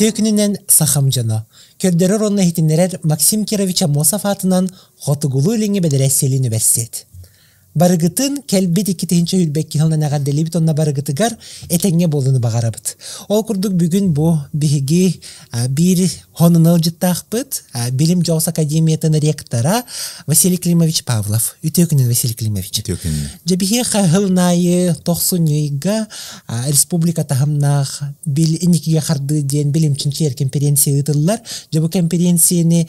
түйекінінен сахамжана. Көрдері ронна хитиннерер Максим Кировича Мосафатынан ғотығулы үліңе бәдірәселіні бәссет. барыгытын келбит тенче үлбек хылна нагаделип тонна барыгытыгар этенге болуну багарабыт ол курдук бүгүн бу биги бир хонуныл жыттаахпыт билим жоос академиятын ректора василий климович павлов Үтөкүн василий климович жабихи хылнайы тохсунуйга республика тахымнаах бил иникиге харды билим чинчер конференция ытыллар жабу конференцияны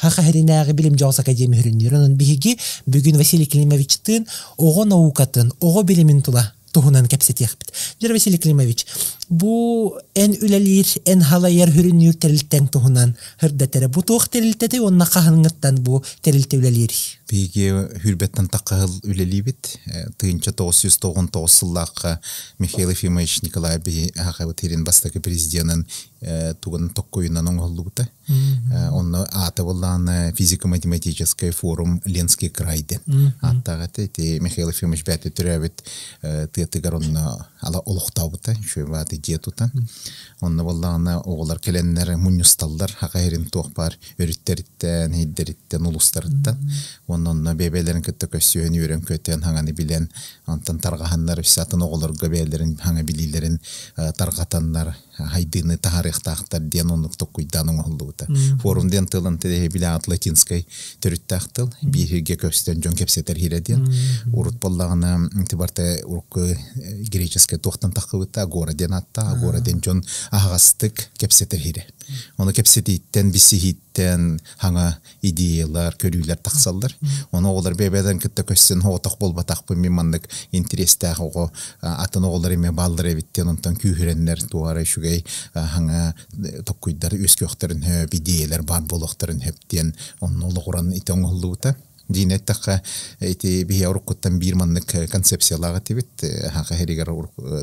хаха хәринәгы билим жауса академия хүрүннөрөн биһиги бүгүн Василий Климовичтын ого наукатын ого билимин тула туһунан кепсетехбит. Жер Василий Климович, бу эн үлелир эн халаяр хүрүнүр терилтен туһунан хырдатере бу туох терилтете онна кахыңыттан бу терилте үлелир биге хүрбеттен такыл үлелибит э, тыынча тогуз жүз тогун тогуз сыллаакка э, михаил ефимович николай би ага терин бастагы президентин аты боллааны э, физико математический форум ленский крайден аттагаты михаил ефимович ала кете дие тутан онна боллаана оголар келеннер муньюсталлар хакаерим туохпар өрүттериттен хиддериттен улустарыттан онна бебелерин көттө көсүөн үрөн көтөн хаңаны билен антан таргаханнар всятын оголорго бээлерин хаңа билилерин э, таргатаннар хайдыны тарих тахтар ден онук токуйданын олдуута форум ден тылын тедеге білі ат латинской төрүттах ақтыл, бирге көстөн жон кепсетер хиреден урут боллагына тибарта уркы э, греческий тоқтан тақыбыта агора ден атта агора ден жон ағастық кепсетер хире оны кепсетииттен бисихиттен хаңа идеялар көрүүлөр тақсалдар. оны олар бебеден күтті көссен болба тақпы мен мандык интерестах ого атын оголар эме балдыр эбиттен онтон күүхүреннер туара шугай хаңа э, токкуйдар өз хөп идеялар бар болохтерин хөптен оның олоғуран итең диинеттақ э, э, э, эти бихе оруккуттан биир маннык концепциялаага тибит хака херигер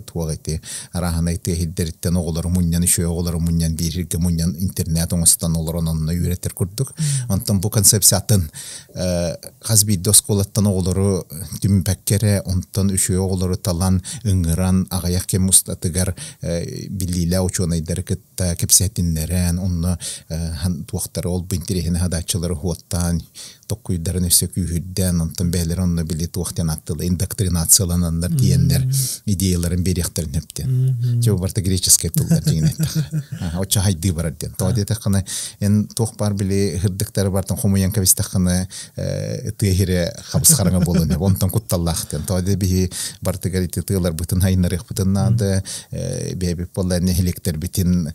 туак эти арахан эти хилдериттен оголор муннян үшө оголор муннян биирге муннян интернет оңостан олор ононно үйрөтер курдук онтон бу оголору түмпәккере онтон оголору талан ыңыран агаяк кем та кепсетиннерен хан туақтары ол бинтерехине хадачылар хуаттан токуйдарын все күйден онтан бәлер онны били туақтан аттылы индоктринацияланандар диендер идеяларын берехтер нептен жо барта греческий тулдар деген айтта оча хайды бар ден то дете эн тух бар били хырдыктары бартан хомуян кависта кана э, тыхире хабысхарыңа болын онтан кутталлах ден то де би барта гарите тылар бытын хайнарых бытын нады э, бебе поллар нехилектер битин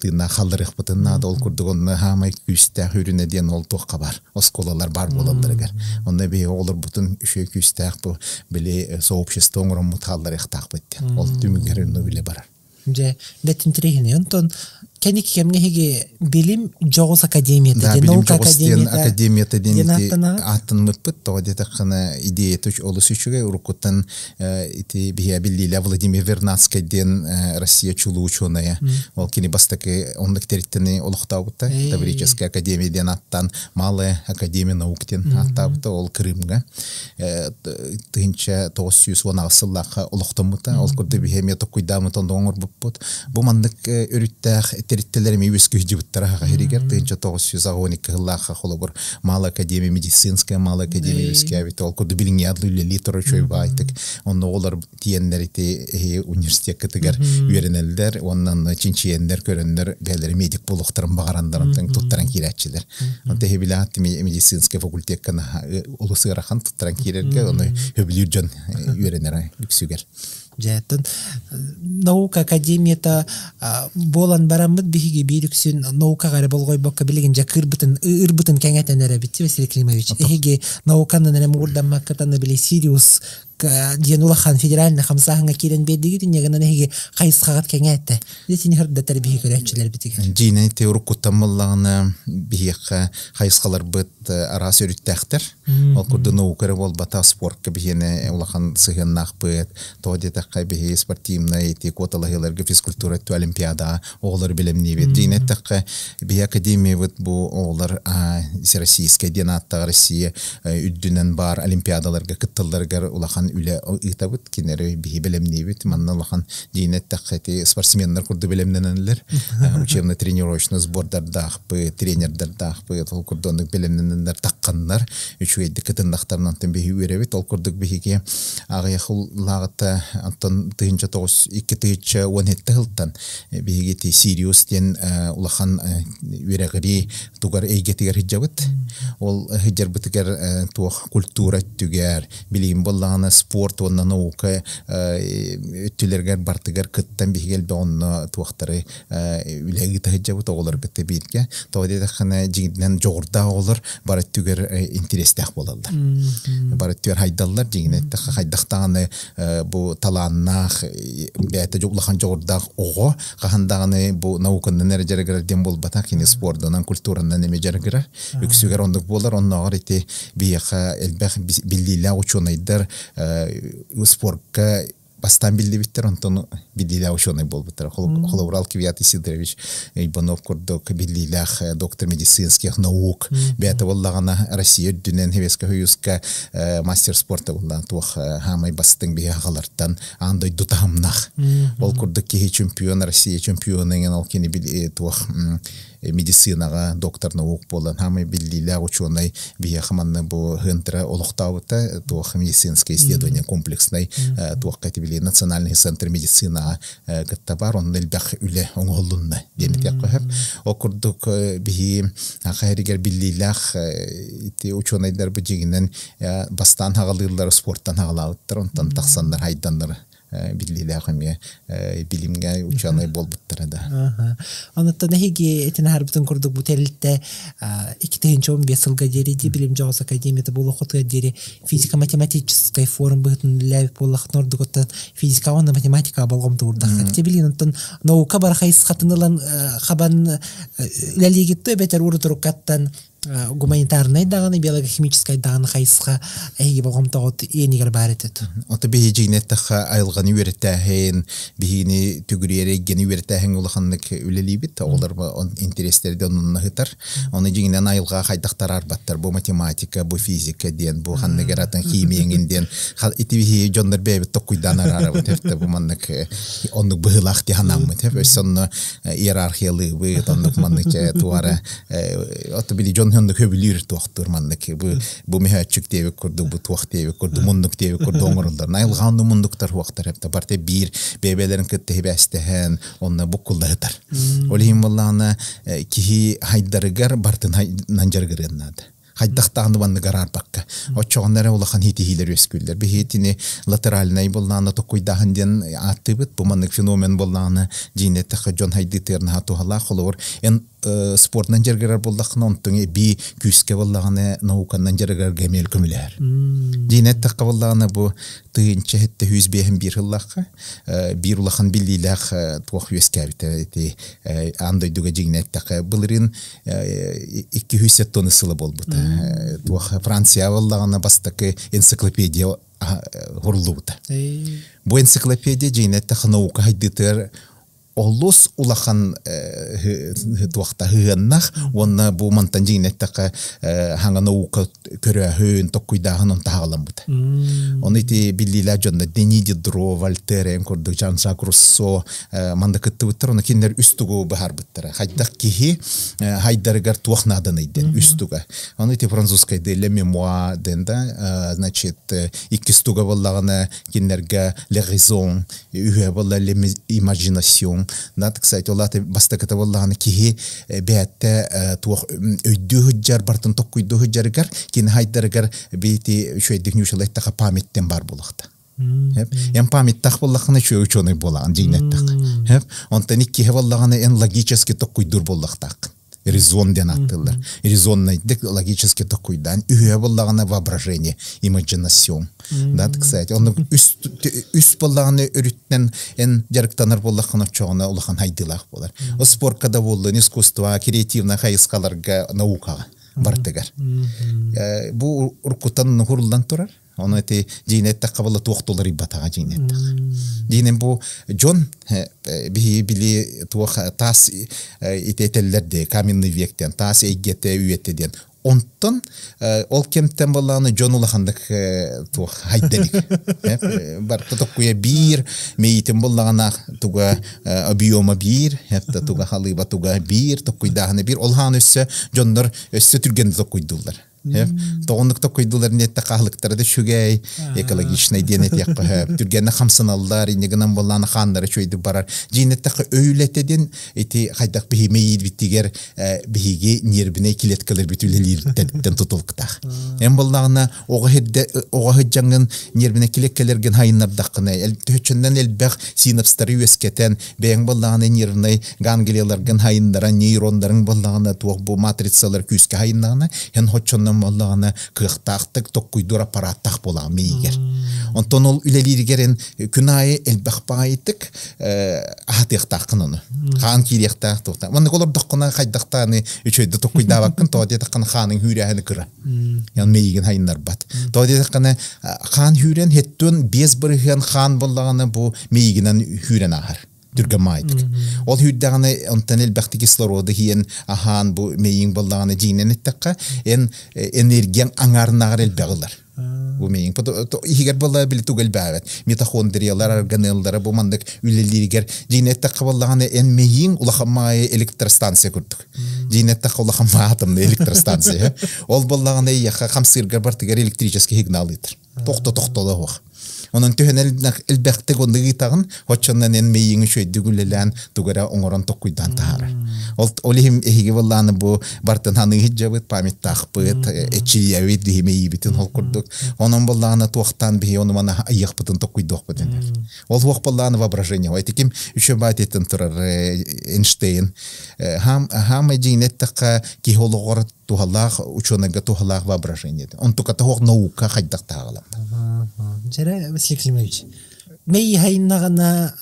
тыынна халдырых бытынна да ол курдугонна хамай күстә хүрүнә диен ол тоққа бар осколалар бар болалар эгер онда бе олар бутун үшө күстәх бу биле э, сообщество оңром муталлар ихтак бетте ол түмүгәрен биле барар же бетин тригин онтон кени кемне хиги билим жогус академията да, наука академията академия деген атын мыппыт то дете хана идея туч олысы чуга уркуттан ити бия биллиля Владимир Вернадский ден Россия чулу ученая ол кини бастаки ондык териттени олуктаубута Таврическая академия ден аттан малая академия наук ден аттабута ол Крымга тынча тоғыз сүйіс он ағысыллаққа ұлықтымыта ол күрді бихемия тұққойдамыт онды оңыр бұппыт бұл мандық өріттәқ териттерлерим ибискү жибыттараха херигер тынча тогуз жүз агон икки хыллаха мал академия медицинская мал академия ибискэ абит ол куду билин ядлы литор чой байтык онно олар тиендер ити э, университет кытыгар үйренелдер оннан чинчиендер көрөндер бэлер медик булуктарын багарандар тын туттаран кирәтчилер онта хебилат медицинский факультет кана э, улусырахан туттаран кирерге оны хөблүржон үйренер э, үксүгер жааттан наука академията болан бараммыт биһиги биирүксүн наукагары болгойбокка билигин жа ырбытын ырбытын кеңетен эребитти василий климович науканын науканы нерем урдаммаккатаны били сириус диэн улахан федеральный хамсаһыңа кирен бедиги дүньягынан эһиги хайысхагат кеңээте дитини хырда тербии көрөчүлөр битиге диинен теурук куттаммыллааны э, биһиэхэ хайысхаларбыт э, ара сөрүттээхтер ол курдыны укыры болбата спортка биһине э, улахан сыгыннаахпыт тоодитэхэ биһи спортивный ти коталахиларга физкультура ту олимпиада оолар билемнибит диинеттехэ биһи академиябыт бу оолар всероссийская динаттага россия үддүнен бар олимпиадаларга кыттылларга улахан үле үлә ытабыт кинере биһи белемнибит манна лахан диинет тахати спортсменнар курды ә, учебно тренировочный сбордардах бы тренердардах бы ол курдондук белемнененлер такканнар үчүэйди кытындактарынан тен биһи үребит ол курдук биһиге агыяхул лагата антон тыынча тогуз икки тыынча он хетте хылтан ә, биһиги ти сириус ден ә, улахан үрегири тугар эйгетигер хиджабыт ол хиджар бытыгер тух культура түгер билим боллагына спорт онна наука өттүлергер э, бартыгар кыттан бихигел бе онна туактары э, үлеги тахыджабы тоголор бетте бирке тоде хана жигинен жогорда олор бары түгер э, интерестах болалар бары түгер хайдаллар жигинетте хайдахтаны бу таланнах бәте жоглахан жогордах ого кахандаганы бу науканы нере жарагер дем болбата кини спортдан культуранан эме жарагер үксүгер ондук болар онногор ити бияка элбэх биллилла ученыйдар Э, спортка бастан билди биттер онтон билдиле ученый болбуттар холобурал кивият иванов курдук билдилях э, доктор медицинских наук бета боллагана россия дүнен хевеска хуюска э, мастер спорта болла тох хамай бастың бе агалартан андай дутамнах ол курдук кихи чемпион россия чемпионы ол кини туох E, медицинаға докторны оқып болан хамы биллиле ученый бия хаманны бу хентра олохтаута э, туох медицинское исследование комплексный э, туох катибили национальный центр медицина э, кытта бар он нельбах үле оңолунна денете көхөп окурдук бии ахайригер биллилах ити ученойдар бу жигинен бастан хагалыйлар спорттан хагалааттар онтан тахсандар хайдандар билилэхэмэ билимгэ ученый болбуттара да. Анатта нэхиги этэнэ харбытын курдук бутэлитте икитэн чон бесылга дери ди билим жоғыз академияда болохотга дери физика математической форм бытын ләв болох нордуготтан физика он математика болгом турдах. Те билинтон наука бар хайс хатынылан хабан ләлигитте бетер каттан гуманитарный даганы биологохимическая даганы хайсха эги болгом тогот энигер бар этет ота беги жигнеттаха айылганы үреттэхин бихини түгүрери гени үреттэхин улаханнык үлелибит олар он интерестерди оннахытар оны жигнен айылга хайдактар арбаттар бу математика бу физика ден бу ханнегератын химияңин бу маннык хонны хөбүлүр туактыр маннык бу бу мехачык дебек курду бу туак дебек курду мундук дебек курду оңорулдар найлганды мундуктар уактар хепте барте бир бебелерин кытты оны онна букулдарытар олим валлана э, кихи хайдарыгар бартын нанжаргырыннады хайдахтааны ванны гарар бакка оччооннары улахан хити хилер өскүлдер бихитини латеральный болнааны токуйдахан ден э, атыбыт буманнык феномен болнааны жинетте хажон хайды терна хатуала холор эн Э, спортнан жергерер болдақына онтуңе э, би күйіске болдағаны науканнан жергерер гемел көмілер. Дейнет таққа болдағаны бұ тыынча бір хыллаққа, э, бір ұлақан білдейләқ туақ дүгі жегінет таққа. Бұлырын екі хүзсе Франция энциклопедия ғұрлы бұта. энциклопедия жегінет таққа олус улахан э, туахта хыгыннах онна бу мантанжинеттака э, ханга наука көрө хөн токуйдахан он тагалам бута он ити биллила жонна дениди дро вальтере энкорду жан жак руссо э, манда кытты буттар он киндер үстүгү бахар буттара хайдак кихи хайдаргар туахнадан иден үстүгө он ити французская деле мемуа денда значит иккистуга боллагана киндерге ле ризон үһэ болла ле имажинасион наатык сайт олаты бастакыта боллааны киһи э, бээтте э, туох өйдүү хыджар бартын токкуйду хыджарыгар кини хайдарыгар бити шуэддикнюшалэттаха памяттен бар булахта Эм памяттах боллахына чё ученый болан Он Хеп, онтан икки боллаганы эн логически токкуйдур боллахтах резон ден аттылар mm -hmm. логически токуйдан үйе болдағаны воображение имагинацион mm -hmm. да кстати оны үс үс болдағаны үрүттен эн жарыктанар боллахына чоғына улахан хайдылах болар mm -hmm. споркада болдын искусство креативно хайыскаларга наукага бартыгар э, бу уркутан хурулдан турар оны ти жийнеттак кабылы туоктолор иббатага жийнеттак диинен бу жон э, э, бии били туох э, таас итетеллерди каменный вектен таас эйгете үйеттеден онтон ол кемтен баланы жон улахандык туох хайденик бар тотоккуя бир мейтин боллагана туга объема бир хепта туга халыба туга бир токкуйдаханы бир олхан өссө жондор өссө түрген токкуйдулар Э? Тоғындық ток койдылар нетті қағылықтарды шүгей, экологичный денет яқы хөп. Түргені қамсыналдар, инегінен боланы қандары шөйді барар. Жейнетті қы өйлетеден, әйті қайдақ бігіме едбіттігер бігіге нербіне келеткілер бүтілелерден тұтылықтақ. Әм болағына оға хыджаңын эл келеткілерген эл төчінден синып стары өскетен, бәң болағына нервны ганглияларген хайындара, нейрондарын болағына, туақ бұл матрицалар күскө хайындағына, ән хотчон онон боллоғана кыахтаахтык токкуйдур аппараттах болаан мейигер онтон ол үлелиригерен күнайы элбахпаайтык э, ахатыахтаахкын ону хаан кириахтаах тута маннык үчөйдө хаанын кыра ян бат э, хаан хүрен хеттүн без бу ахар дүргамайдык. Ол хүддәгәне онтан әлбәхте кислороды хиен ахан бу мейин булдаганы динен иттәккә эн энергияң аңарнагыр әлбәгылар. Бу мейин хигер булда бил түгел бәвәт. Митохондриялар органеллары бу мандык үлеллигер динеттәккә булдаганы эн мейин улахамай электростанция күрдек. Динеттәккә улахамай атомлы электростанция. Ол булдаганы яха хамсырга бар тигер электрический сигнал итер. Тохта да вак. Онон төһөнел элбәхте гондыгытагын хоччоннан эн мейиң үшөй дүгүлелән тугара оңорон токуйдан тахар. Ол олихим эхиге болланы бу бартын ханы хиджабыт память тахпыт эчиявы дихиме ибитин хол курдук. Онон болланы туактан бихи оны мана айыхпытын токуйдох бутен. Ол туак болланы воображение. Айтыким үшө бат этен турар э, Эйнштейн. Э, хам хам ки кихологорот тухаллах ученыга тухаллах воображение он только того наука хайдах тағалам жара василий климович мей хайнагана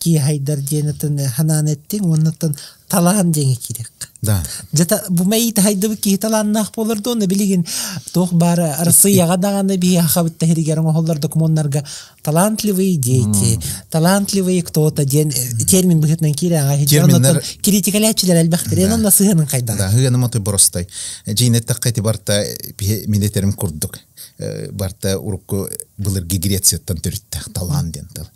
ки хайдар денетен хананеттин оннаттан талаан жеңе керек да жата бумаит хайдыбы ки таланнах болорду не билигин тох бары россияга даганы би ахабытта херигерин охоллар докумоннарга талантливые дети талантливые кто-то ден э, термин быхытнан кире ага терминнер критикалячилер албахтер эн онна сыгынын кайда да хыганы моты боростай жейнетте кайти барта милетерим курдук э, барта урукку былыр гигрецияттан төрүттө талан ден тал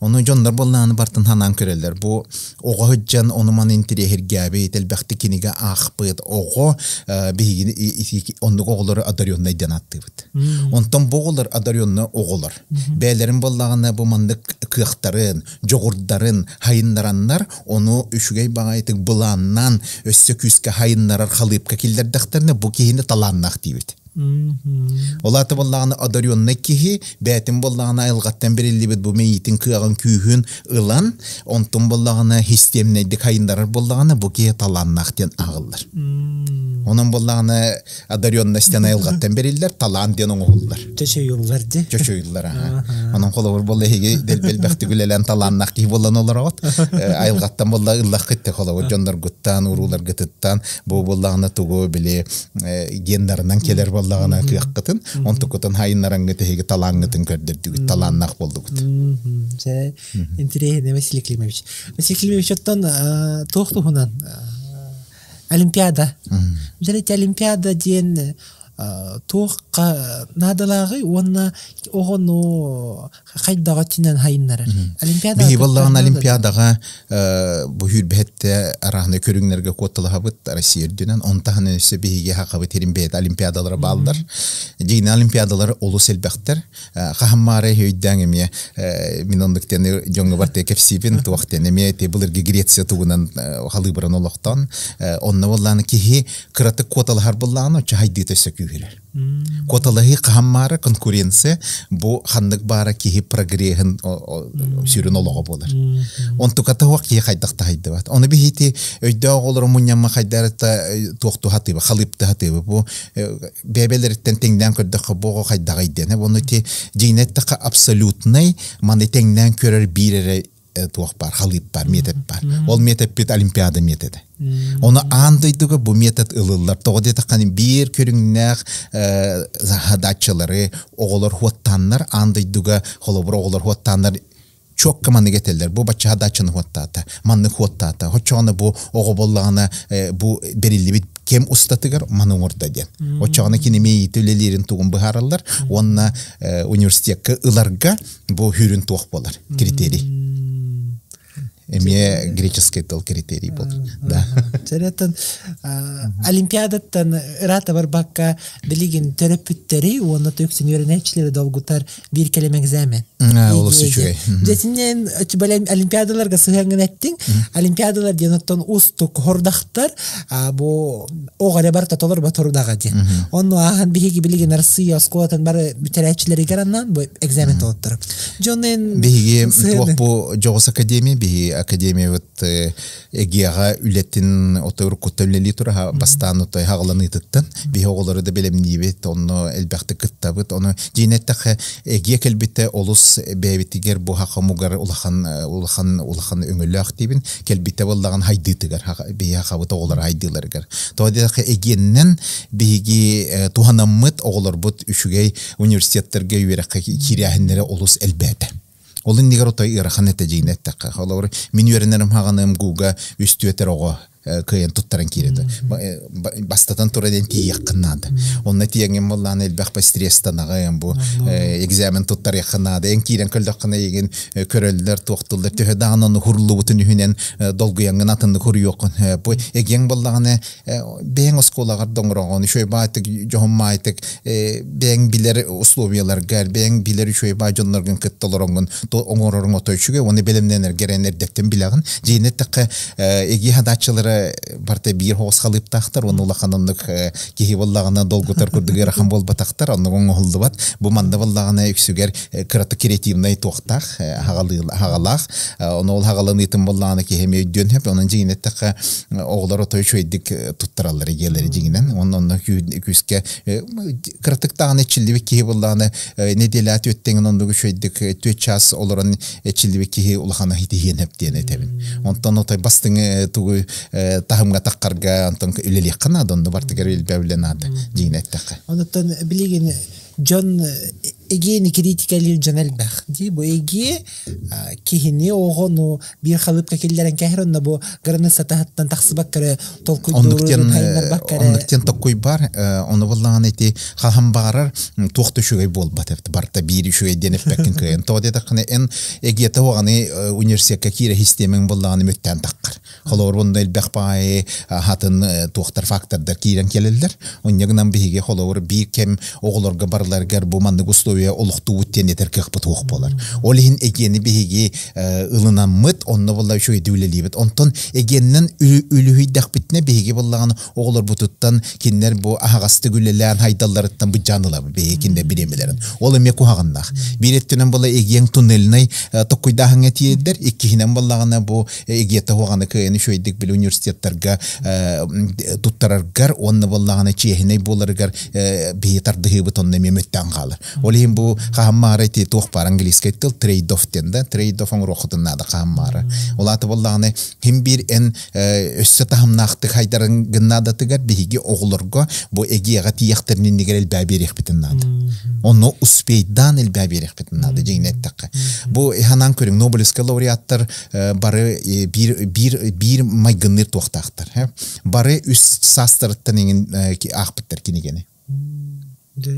ону жоннор боллааны бартын ханан көрөлөр бу ого жан онуман тирехиргээби телбэхтикинига аахпыт ого э, биһигини оннук оголор одаренныйдан аттыбыт онтон боголор одаренны оголор бээлерин боллагана бу мандык кыахтарын жогурдарын хайыннараннар ону үшүгей багайтык былааннан өссө күске хайыннарар халыпка килдердахтарны бу кихини талааннах диибит Mm-hmm. Олаты боллағаны адарионна кихи, бәтім боллағана айылғаттан берелі біт бұл мейітін кыяған күйігін ылан, онтын боллағана хистемнейді кайындарар боллағана бұл кие таланнақтен ағылдар. Mm-hmm. Оның боллағаны адарионна стен айылғаттан берелілер, талан ден оң оғылдар. Чөші юллар де? Чөші юллар, аға. Оның қолы бір болы хеге дәлбел бәқті күлелен таланнақ кихи болан олар оғыт. Айылғаттан э, болла ыллақ кетті қолы, жондар гүттан, урулар гүттан, бұл боллағана туғы біле э, гендарынан келер бол оллағана кыяққытын онтукутан хайыннараңгыты хеге талаңгытын көрдірдігіт таланнақ болдығыт интересно Василий Климович Василий Климович оттан э, тоқтухунан э, Олимпиада. Бізелете Олимпиада ден туохка наадалаагы уонна огону хайдага тинен хайындар олимпиада бии баллаган олимпиадаға э, буюр бэхетте арахны көрүңнерге котталахабыт россия дүнен онтахын өсө бииге хакабыт эрин бэхет олимпиадалар баалдар дигин олимпиадалар олу селбэхтер э, хахаммары хүйдәң эме минондыктен жоңго барте кепсибин туахтен эме те былырге греция тугунан э, халыбырын олохтон онна болланы кихи кыраты котталахар болған оча хайды төсөк күгелер mm. коталаһы хааммара конкуренция бу ханнык баара киһи прогреһын сүрүн олого болар онтукатаак киһи хайдахта хайдыбат оны бихити өйдөг олор муньямма хайдарыта э, туохту хатыба халыпты хатыба бу э, бэбелериттен теңден көрдөкө бого хайдагайден ону ти жийнетта абсолютнай маны теңден көрөр бирере туох бар халып бар метеп бар ол бит олимпиада метеде оны андыйдыгы бу метет ылыллар того дете кани бир көрүңнәк э, задачалары оголор хуаттаннар андыйдыгы холобур оголор хуаттаннар чок команда кетелер бу бача задачаны хуаттата манны хуаттата хочоны бу оғоболлағына э, бу берилли бит кем устатыгар маны орда ден кини кинеме итөлелерин тугун быхараллар онна э, университетке ыларга бу хүрүн туох болар критерий эме греческий тол критерий был да жаратын олимпиадаттан рата бар бакка билигин төрөпүттери оны төксүн үйренечилери долгутар бир келемең зәмен олусучуй жетинен чүбөлем олимпиадаларга сыхангын эттиң олимпиадалар диноттон устук хордактар бу огале бар татолор батордага ден онну ахан бихиги билигин россия осколатан бар бүтеречилери гараннан бу экзамен толоттуруп жонен бихиги бу жогос академия бихи академия вот э, эгиага үлеттин отор кутөллели тура бастан той хагланыттан бихе олары да белемнибет онно элбахты кыттабыт оны динеттах э, эгия келбите олус бебитигер бу хака мугар э, улахан улахан улахан өңөлөх дибин келбите боллаган хайдытыгар бия хабыта олар хайдыларгар тоодах эгиеннен биги туханаммыт оголор бут үшүгей университеттерге үйрәккә кирәһендәре олус элбәте Ол нигер отой ирхан этэ жейнет таққа. Холавыр, мин юренерім хағаным гуга үстүетер кыйын туттарын киреди э, баста тура ден тияккынады онна тиеңен моллан элбахпа стресстанагын бу э, экзамен туттар яккынады эң кирен көлдаккына еген э, көрөлдер туоктулдар төһө даанын хурлу бутун үһүнен долгуяңгын атынды хуруйокун бу эгең боллаганы бең осколагар доңрогон шөйба айтык жохонма айтык бең билер условиялар гар бең билер шөйба жонноргын кыттолоронгун оңоророн отойчуге оны белемненер геренер дептен билагын жейнеттеке эги хадачылары барта бир хос халып тахтар он улаханымдык э, кеги боллагана долгутар курдугер хам бол тахтар он он бу манда боллагына үксүгер э, кыраты креативный тохтах э, хагалах он ол хагалын итим боллагана кеме дөн хеп онун жигинеттек оглар отой чөйдик туттаралар эгелери жигинен он он күскө кыртык таганы чилдиби кеги боллагана неделят өттеңин ондугу чөйдик төт час олорон чилдиби кеги улахана хитиген хеп диен тебин онтон отой бастыңы тугу таһымга таққарга антон үлелек қана донду бартыгер билбеблен ады диин эттеққа онтон билиген жон эгени критикали жанелбах ди бу эге кихини огону бир халыпка келлерен кехронна бу граны сатахаттан тахсыбак кере толкуй токуй бар э, оны буллаган эти хахам барар тохты болбат барта холоорун элбехпай хатын э, туохтар фактордар кирен келелдер оннегынан биһиге холоор би кем оголорга барыларгар бу маннык условия олухтуу тенетер кыхпы туох болар ол эгени биһиги э, ылынан мыт онны болла үчү эдүүлелибит онтон эгеннен битне биһиги боллаган оголор бутуттан киннер бу ахагасты күлелеан хайдалларыттан бу жанылабы биһиги кинде биремелерин ол эме кухаганнах бииреттенен болла эген туннелнай э, токкуйдахаңа тиеддер иккихинен боллагана бу эгете хуганы кыен кені шөйдік білі университеттерге э, туттараргар онны боллағына чехіне боларгар э, бейі тардығы бұт онны меметтен қалыр. Ол ең бұл қағаммары те тоқпар английский тіл трейд-офф ден да, трейд-офф оң роқытынады қағаммары. Ол аты боллағына хем бір ән э, өссі тағымнақты қайдарын гыннады тігер бейге оғылырға бұл әгеға тияқтырнен негер әлбә берек бітіннады. Оны успейдан әлбә берек бітіннады жеңнеттіққа. Бұл ханан көрің Нобелевский лауреаттар бары бір бир майгыныр туақтақтар. Бары үс састырыттың еңін ақпыттар э, кенегені.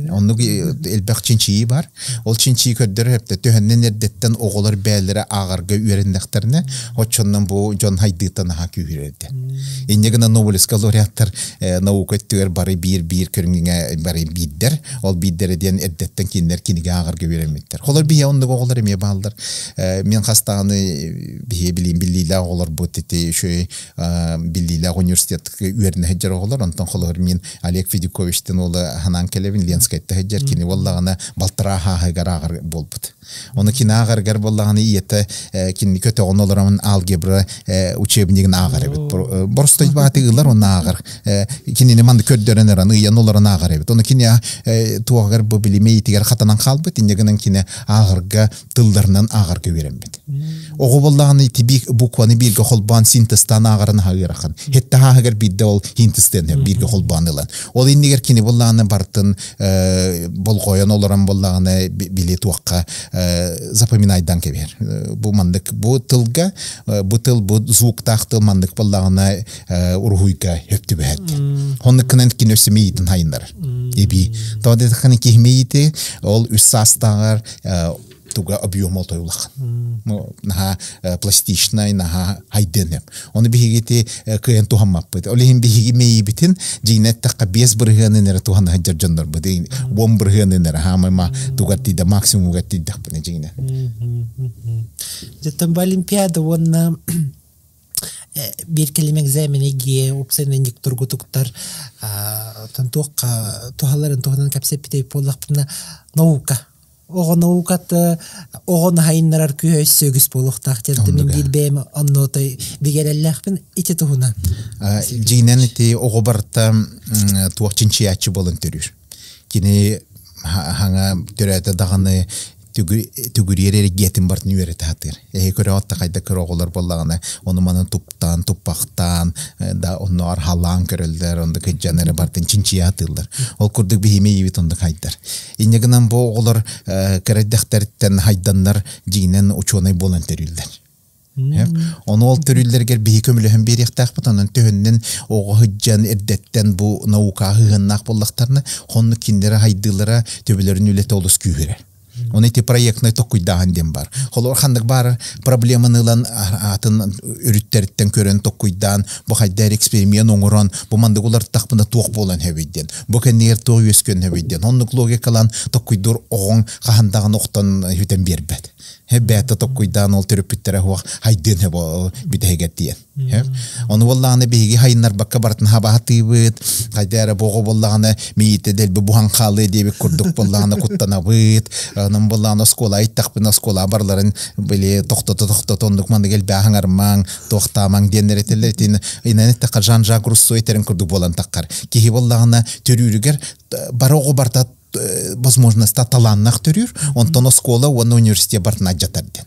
Оннугу э, элбэх чинчии бар. Ол чинчии көрдөр хэпте төһөннен эрдеттен оголор бээлере агарга үйреннэхтерне очоннон бу жон nauk ettiler bari bir Нобелевский лауреаттар bari э, bir бары бир бир көрүнгө бары биддер. Ол биддерден эрдеттен киндер киниге агарга үйренметтер. Олар бия оннугу эме балдар. Э, мен хастаны бие билим биллиле бу billiyle университет üyerine Онтон холор мен Олег Fidikovic'ten олы Hanan Kelevin итинен ленскайтта хеджер кини воллагана балтыра хаагар агар болбут Оны кина агаргар боллаганы иете э, кинни көтө оноламын алгебра э, учебнигин агар бит. Э, Борстой ибаты ылар он агар. Кинини манды көддөрөн араны ян оларын агар бит. Оны кине туагар бу билими тигер хатанан калбыт. Индегенен кине агарга тылдарынан агар көберем бит. Ого боллаганы тибик букваны бирге холбан синтестан агарын хагырахан. Хетта агар бидде ол синтестен бирге холбан Ол индегер кине боллаганы бартын болгоян оларын боллаганы биле туакка Э, запоминайдан кебер э, бу мандык бу тылга э, бу тыл бу звук тыл мандык баллагына өпті хөптүбөт хонны кынан кинөсмейтин хайындар эби тоды каны кихмейти ол үс састагар туга объем олтой улах ну нага пластичной нага хайденем оны бигити кэн тухаммаппыт олин биги битин, джинет такка бес биргене нер тухан хаджар жандар бадин бом биргене хамай ма тугатти да максимум гатти дахпне дине детем олимпиада онна э, э, бир келем экзаменеге опсене ник тургутуктар тантук тухаларын туханан капсепитей поллахпна наука оғону каты оғон хайыннарар күйе сөгіс болуқтақ деді мен әлі оннотой бигереллахпин ите жиңнен жигинен оғы барытта барта туох чинчиячы болын түрір кені хаңа түрәді дағаны түгүриер эргиетин бартын үөретаатыр көрө атта кайда кыроолор боллаганы ону манын туптан туппактан э, да ону архалаан көрөлдөр онда кыджаныры бартын чинчиятылдар ол курдук бихиме ийбит онда кайдар инегинан бо оголор э, хайданнар жигинен ученый болон терилдер Оны ол төрүллергер бихи көмүлөһөн бириэхтээх бут онон ого хыджан эрдеттен бу наука хыгыннаах боллактарына хонну киндере хайдылара төбөлөрүн үлете олус күүһүрэ он эти проектный дем бар холор хандык бары проблеманылан атын үрүттериттен көрөн токуйдан дәр эксперимент оңорон бу мандык улар тоқ туок болон хебидден бу кенер туок өскөн хебидден оннук логикалан токуйдур оң хахандаган октон э, хитен бербет hebeta tokko idan ol terapyttere ho haydin hebo bideget diye he onu vallahi bigi haynar bakka bartın haba hatibet haydere bogo vallahi miite del bu han khalı diye bir kurduk vallahi kuttana bit anam vallahi skola ittak bin skola barların bile toxta toxta tonduk man gel bahangar man toxta man denere teletin inen ta qajan jagrus iterin kurduk bolan takkar ki vallahi törürüger barogo bartat Э, возможностьта таланнах төрүр онтон оскола он университет бартына жатар ден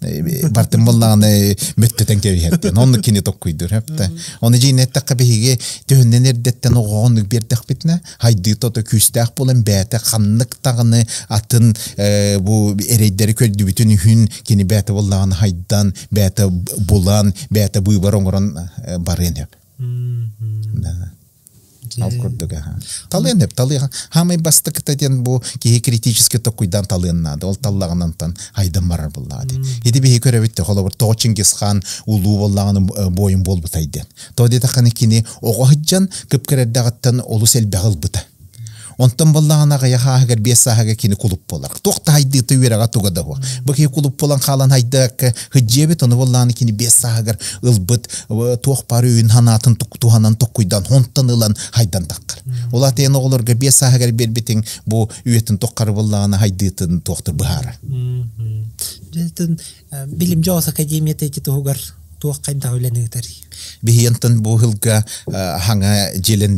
э, э, бартын боллаганы мөттөтен кебиеттен онну кини токкуйдур хепте оны жийнеттекке бихиге төннен эрдеттен огоон бердех битне хайды тото күстах болен бәте ханнык тагыны атын бу эрейдери көлдү бүтүн күн кини бәте боллаган хайдан бәте булан бәте буйбар оңорон барын деп алкурдуга талын деп талы хамай бастык деген бу кии критически токуйдан талыннады ол таллагынан тан айдан барар буллады эди бихи көрөбүттө холобур то чингисхан улуу боллаганын э, бойын болбутайден то дете ханыкини огохжан кыпкерердагаттан олус элбегылбыта онтон боллаанага яхаагер бесаага кини кулуп болар тохта хайды тыверага да хо быки кулуп болан халан хайдак хыджебит оны боллааны кини бесаагер ылбыт тох пары үн ханатын тук туханан токкуйдан хонтон ылан хайдан таккар улат эне олорга бер бербитин бу үйөтүн токкар боллаана хайдытын тохтур быхара э, билим жоос академията эти тугар туох кайда ойланыңдар биһиентен бу хылга э, хаңа желен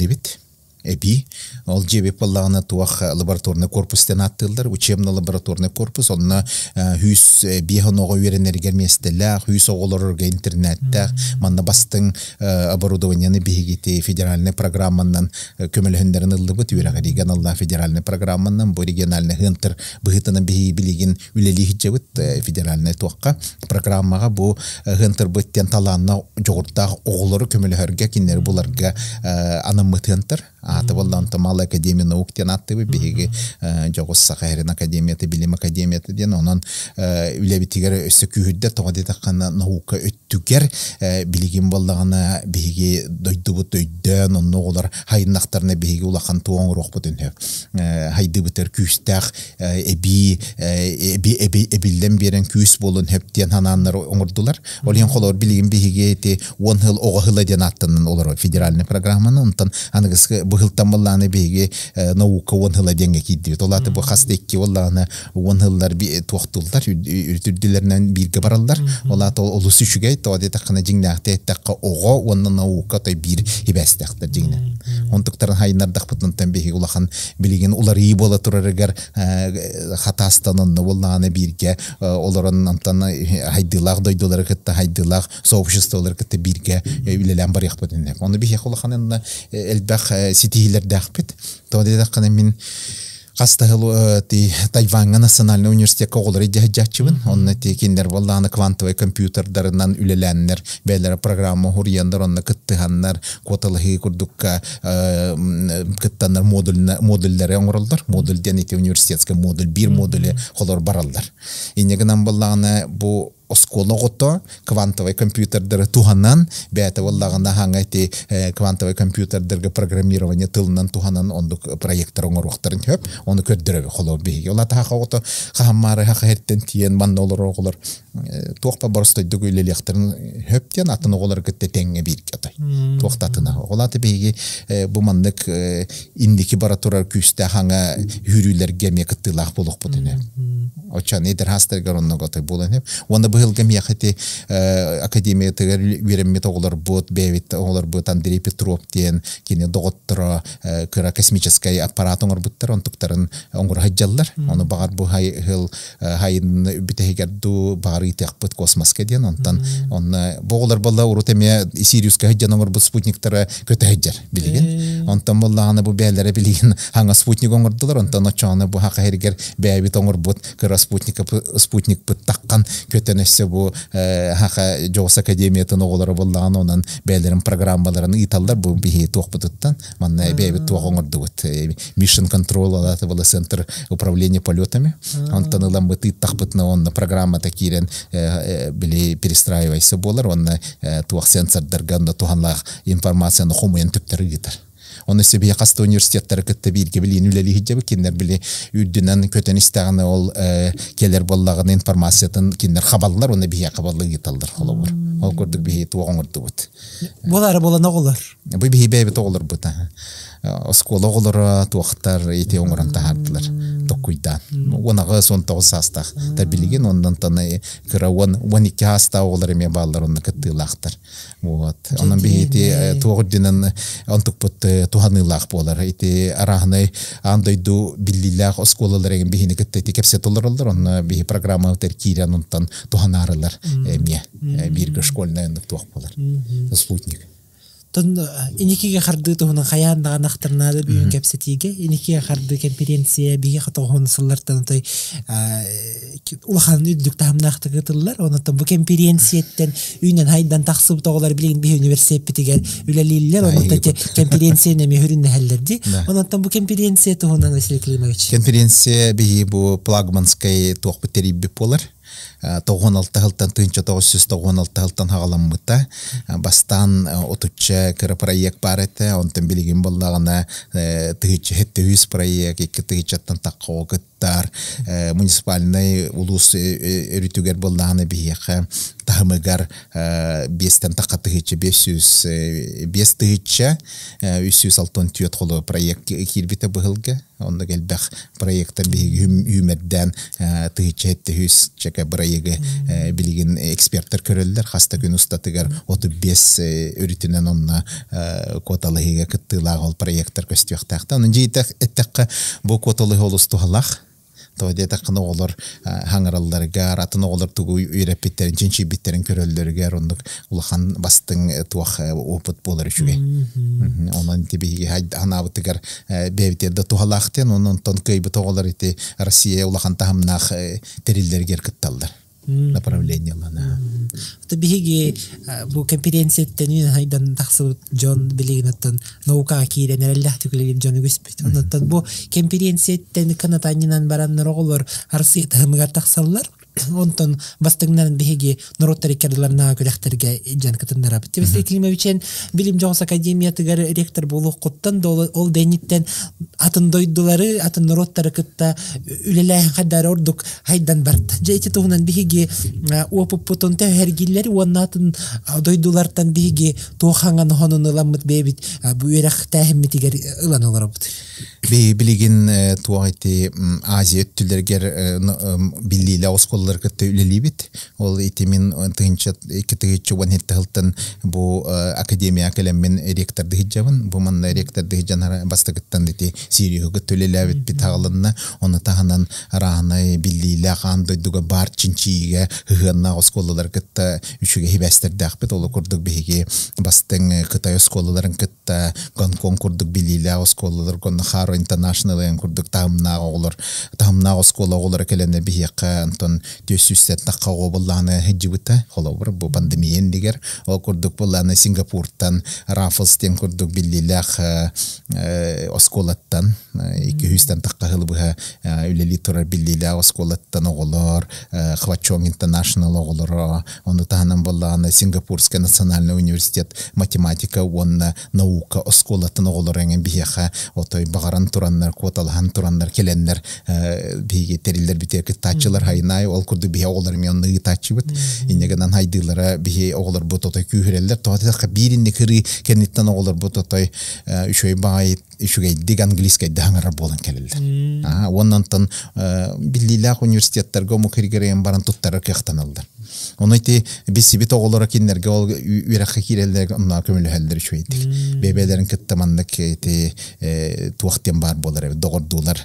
эпи ол жебе пыллагына туах э, лабораторный корпустен аттылдар учебный лабораторный корпус онна э, хүс э, биһонога веренергер местеллах хүс оголорорга интернеттах манна бастың оборудованияны бихигити федеральный программанан көмөлөһөндерин ыллыбыт үйрәгәдигән алла федеральный программанан бу региональный хынтыр быһытынан үлели билигин бут федеральный туакка программага бу хынтыр быттен таланна жогуртах оголору көмөлөһөргә кинер буларга анаммыт хынтыр ааты боллан томал академия наук тен аттыбы биһиги жогус сахарин академияты билим академияты ден өсі үлебитигер өсө күүрдэ тоодитакана наука өттүгер билигин бігі дойды бұт өйдөн онно олар хайыннактарына биһиги ұлақан туоң хайды әбі әбі әбі, әбілден берін берен күүс болун хөптен хананнар билигин он хыл ден олар федеральный программаны онтон ылтан болланы беге наука онхыла денге кидди толаты бу хастекки олланы онхыллар би тохтулдар үрдүлдүлөрүнөн бирге баралдар олаты олусу шугай тоди такына жиңнакте такка ого онна наука той бир хибастактар жиңне онтуктарын хайнар дакпытын тен беге улахан билген улар и бола турарыгар хатастанын олланы бирге олорон амтан хайдылак дойдулар кытта хайдылак сообществолар кытта бирге билелен бар якпытын оны бихе улахан элбах сити диилер дәхпит. То дә дәкънә мин Кастахыл э, ти Тайванга национальный университет коголары дәҗәчәчәвен, онны ти квантовый компьютердарынан үлеләннәр, бәйләр программа хурыяндар онны кыттыганнар, котылыгы курдукка э, э, кыттаннар модульна модульләре оңрылдар, модульдән ити университетский модуль, бир модуле қолыр баралдар. Инегенән балланы бу осколно квантовый компьютердер туганан бәте воллагында хаңа ти э, квантовый компьютердерге программирование тылынан туганан ондук проектор оңорохтарын көп оны көрдөрөбү холо беги ола таха гото хамары хахеттен тиен баннолор оголор э, тохпа борстой дүгүле лектерин хөптен атын оголор кетте теңге бир кетай тохтатына олаты беги э, бу мандык индики баратурар күстә хаңа хүрүлерге мекеттилах болук бутыны очан идер хастер гаронно готой булын оны быһылгам яхати э, академия тыгар вереммет оғылар бұт, бәвит оғылар бұт Андрей Петров ден, кене доғыттыра э, кыра космический аппарат оңыр бұттар, онтықтарын оңыр хаджаллар, оны бағар бұ хайыл э, хайын бітәхегерду бағар итек бұт онтан он боғылар болла урутеме Сириуска хаджан оңыр бұт спутниктара көті хаджар білеген, онтан болла аны бұ бәлері білеген спутник оңырдылар, онтан очаны бу хақы хергер бәвит оңыр бұт кыра спутник спутник бұт таққан эссе бу хака жоғыс академиятын оголары боллаган онын бээлерин программаларын италдар бу бихи туокпутуттан манна бээбит туокоңордугут мишен контрол алаты была центр управления полетами онтан ылан быт иттахпытна онна программа такирен били перестраивайсы болар онна туок сенсордарга онна туханлаах информацияны хумуен түптер ыгытар оны себе касты университеттер кетте бирге билин үлели хиджеби киндер били үддүнен көтөн истаганы ол э, келер боллагын информациятын киндер хабарлар оны бия хабарлы гиталдар холобур ол көрдүк бии туоңурду бут булар болана олар бу бии бэби тоголор бут Э, оскола оғылыры туақыттар ете оңоран тағардылар токкуйдан онағы сон тоғыз астақ. та билген ондан таны кыра он он екі аста оғылыры олар эме баалар онны кыттыылаахтар вот онан бихити э, туогурдинан э, онтукпут туханылаах болар ити арахны андойду биллилаах осколалар эген бихини кыттыти кепсет олоролор Оны бейі программа өтер кирен онтан туғаны эме бирге школьный оннук туах болар слутник тон э, иникиге харды туһунан хаян да анахтарнады бүгүн кепсетиге иникиге харды конференция биге хатагон сыллартан той э, улахан үддүк тамнахтыгы тыллар онотон бу конференцияттен үйнен хайдан тахсып тоголар билген би университеттигер үлелиллер онотон те конференцияны мөһүрүнне хәллерди онотон бу конференция туһунан Василий Климович конференция би бу плагманской битери бу болар Э, тоғон алты хылтан тыынча тоғыз жүз тоғон алты хылтан хагаламмыта э, бастан э, отучча кыра проект бар эте онтон билигин боллагана тыгычча хетте үс проект икки тыгыччаттан таккоогыт аттар э, муниципальный улус өрүтүгер э, э, боллааны биэхэ таһымыгар бестен тахаттыгыча бес жүз бес тыгыча үс жүз алтын түйөт холу проект кирбите быһылга онда келбэх проекта үмедден тыгыча этте үс чека бырайыгы билигин эксперттер көрөллөр хаста күн устатыгар оту бес өрүтүнөн онна коталыгыга кыттыылаах ол проекттер көстүөхтаахта анын жийтех эттекке бу коталыгы олустухалах тоде тақына олар э, хаңыралларгар атын олар тугу үйрәппиттерин чинчибиттерин көрөллөргөр ондук улахан бастың э, туах э, опыт болар үчүге онан тибиги ханабытыгар бебитерде тухалахтен онун тонкыйбы тоголар ити Россия улахан тахамнах терилдергер кытталдар направлениялана Табиһиги бу конференцияттен үн хайдан тахсыл Джон билигнаттан наука киирен эрэллях түкілеген Джон үгіспіт. Онаттан бу конференцияттен канатанинан баран нұрғылыр арсы тахымыгар тахсаллар онтон бастыгынан биһиги нороттар икерлерна күрәхтерге джан кытыннара бит. билим жоғыс академия ректор болу коттан ол дениттен атын дойдулары, атын нороттары кытта үлеләһен хадар ордук хайдан барт. Җәйти туунан биһиги опып потон тәһәргилләр уаннатын дойдулартан биһиги тоханган хонуны бебит буерах ылан билигин Азия уларга үлелибит Ол итемин тынча кетегече ван хеттелтен бу э, академия келеммен ректор дигежавын, бу ман ректор дигежан бастыгыттан дити сирихуга төлелебит битаглынна, оны таханан раны биллиле бар чинчиге хыгынна осколалар кытта үшүге хибастер дахпет ол курдук бастың э, кытай осколаларын кытта Гонконг курдук биллиле осколалар гон Харо курдук тамна оглор тамна оскола оглор антон төсүстәт э, э, э, таққа обылланы жыбыта холобыр бу пандемиян дигер ол курдук булланы Сингапуртан Рафлстен курдук биллилях осколаттан ике хүстән таққа хылбыга үлели турар биллиля осколаттан оголор Хвачонг International оголор оны таһанан булланы Сингапурский национальный университет математика онна наука осколаттан оголор эңен бияха отой багаран тураннар квоталхан тураннар келеннер биге терилдер битер тачылар хайнай ол курды бихе олар мен онны гитачыбыт иннегенан хайдылара бихе олар бу тотой күһүреллер тотой биринне кири олар бу тотой үшөй баайт үшүгэйдик английскайдаһаң работан келелер оннантан э, биллилаах университеттерге мукиргерен баран туттары кыахтаналдар Оны ити бисиби тоголора киннерге ол үрәккә кирелдер онна көмөлөһөлдөр үшүэйдик бебелерин кыттамандык э, ити э, туахтен бар болар догордуулар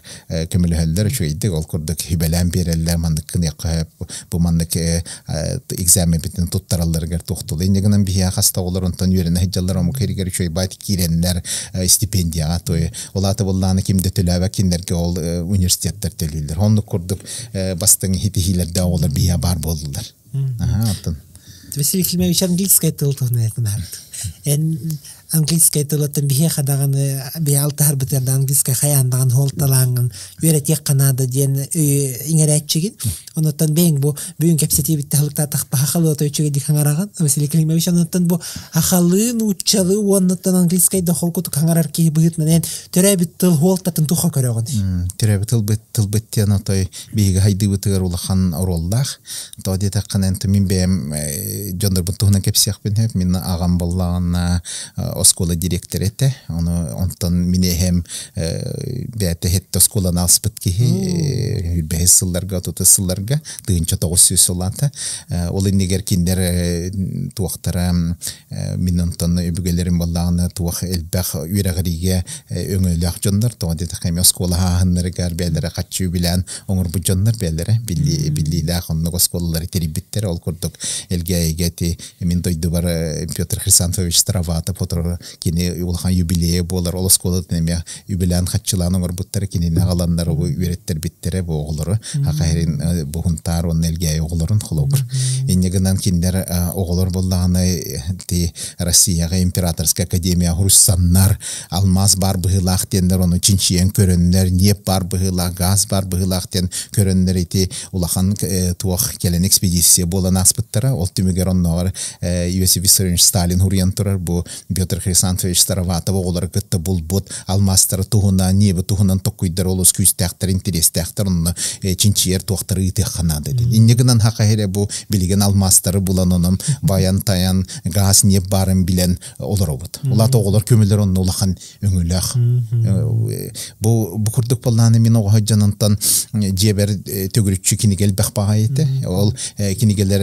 көмөлөһөлдөр үшүэйдик ол курдук хүбелән береллер мандык кыныкып бу мандык экзамен битин туттараллар гер тухтул инегинен бия хаста олар онтан үрәнә хиҗаллар мукиргер үшөй бат киреннер стипендия туй улаты булланы кимде киндерге ол университеттер төлүлдер онны курдук бастың олар бия бар болдылар английская тылатын бихе хадаганы бе алтар битер английская хаяндан холталанган юре тек канада ден иңерәтчигин онотан бен бу бүгүн кепсети бит тахлыкта тах бахалы отой чиге мәселе василий климович онотан бу ахалы нучалы онотан английский дохол куту кангарар ки быт менен төрә бит тыл холтатын туха көрөгөн төрә бит тыл бит тыл бит тен отой биге хайды битер улахан ороллах то дете канен тумин бем э, жондор бутуна кепсех бен хеп мин агам боллагана оскола директор эте ону онтон минеһем хетте сылларга сылларга тыынча ол киндер туохтара мин онтон үбүгелерим оскола оңур мин Петр Хрисантович Староватов болар кини улахан юбилей болар ол школа тенеме юбилян хатчыланы бар кини нагаландар бу биттере бу оглору хакайрин э, бухунтар он элге оглорун холобур иннегенан киндер э, оглор ти россияга императорская академия руссаннар алмаз бар быгылак дендер ону чинчиен көрөннөр неп бар быгылак газ бар быгылак ден көрөннөр ити улахан э, туох келен экспедиция болан аспыттара ол түмүгер онногар Иосиф Виссарионович Сталин хуриен турар бу Петр Хрисантович Староватова олар гытты бұл бұт алмастыры туғына небі туғынан тұққыйдар ол өскүйс тәқтір интерес тәқтір ұны э, чинчиер туақтыры ите қанады дейді. Иннегінен хақайре бұл білген алмастыры бұлан оның баян таян газ не барын білен олар обыт. Олаты олар көмілер оның олақын өңіләқ. Э, э, бұл бұқырдық боланы мен оға жанынтан жебер төгірікші кенегел бәқпаға еті. Ол кенегелер